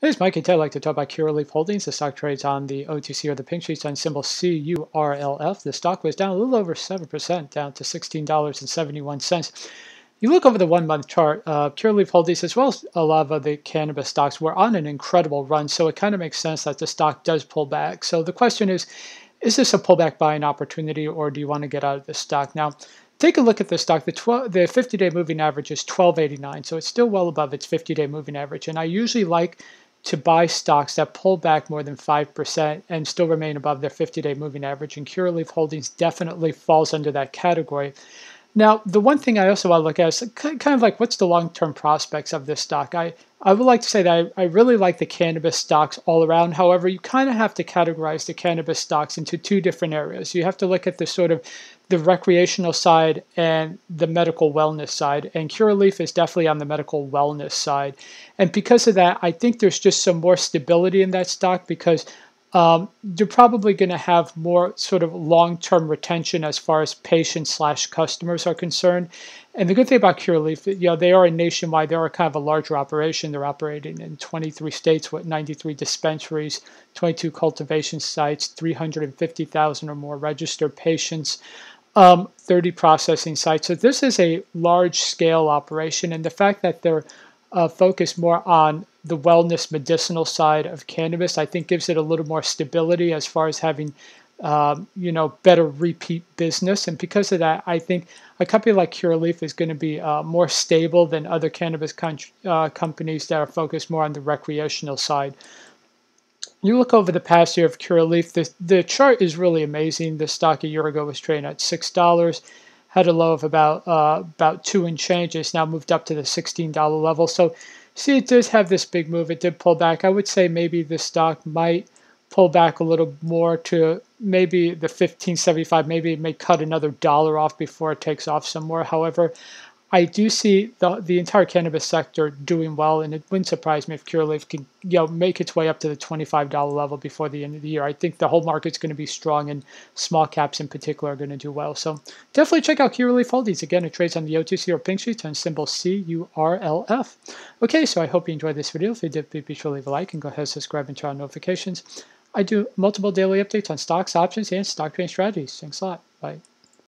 Hey, it's Mike and Ted. I'd like to talk about Cureleaf Holdings. The stock trades on the OTC or the pink sheets on symbol CURLF. The stock was down a little over 7%, down to $16.71. You look over the one month chart, uh, Cureleaf Holdings, as well as a lot of the cannabis stocks, were on an incredible run. So it kind of makes sense that the stock does pull back. So the question is is this a pullback buying opportunity or do you want to get out of this stock? Now, take a look at this stock. The 12, the 50-day moving average is 1289, so it's still well above its 50-day moving average. And I usually like to buy stocks that pull back more than 5% and still remain above their 50 day moving average. And Cureleaf Holdings definitely falls under that category. Now, the one thing I also want to look at is kind of like what's the long term prospects of this stock? I, I would like to say that I, I really like the cannabis stocks all around. However, you kind of have to categorize the cannabis stocks into two different areas. You have to look at the sort of the recreational side and the medical wellness side. And Cureleaf is definitely on the medical wellness side. And because of that, I think there's just some more stability in that stock because um, you're probably going to have more sort of long-term retention as far as patients slash customers are concerned. And the good thing about Cureleaf, you know, they are a nationwide, they are kind of a larger operation. They're operating in 23 states with 93 dispensaries, 22 cultivation sites, 350,000 or more registered patients. Um, 30 processing sites. So this is a large scale operation, and the fact that they're uh, focused more on the wellness medicinal side of cannabis. I think gives it a little more stability as far as having um, you know better repeat business, and because of that, I think a company like Cureleaf is going to be uh, more stable than other cannabis con- uh, companies that are focused more on the recreational side. You look over the past year of Cureleaf, the, the chart is really amazing. The stock a year ago was trading at six dollars had a low of about uh, about two in changes. now moved up to the sixteen dollar level. So see, it does have this big move. It did pull back. I would say maybe the stock might pull back a little more to maybe the 1575. Maybe it may cut another dollar off before it takes off some more. However, I do see the the entire cannabis sector doing well, and it wouldn't surprise me if Cureleaf can you know make its way up to the twenty five dollar level before the end of the year. I think the whole market's going to be strong, and small caps in particular are going to do well. So definitely check out Cureleaf Holdings again. It trades on the OTC or Pink Sheet and symbol C U R L F. Okay, so I hope you enjoyed this video. If you did, be sure to leave a like and go ahead and subscribe and turn on notifications. I do multiple daily updates on stocks, options, and stock trading strategies. Thanks a lot. Bye.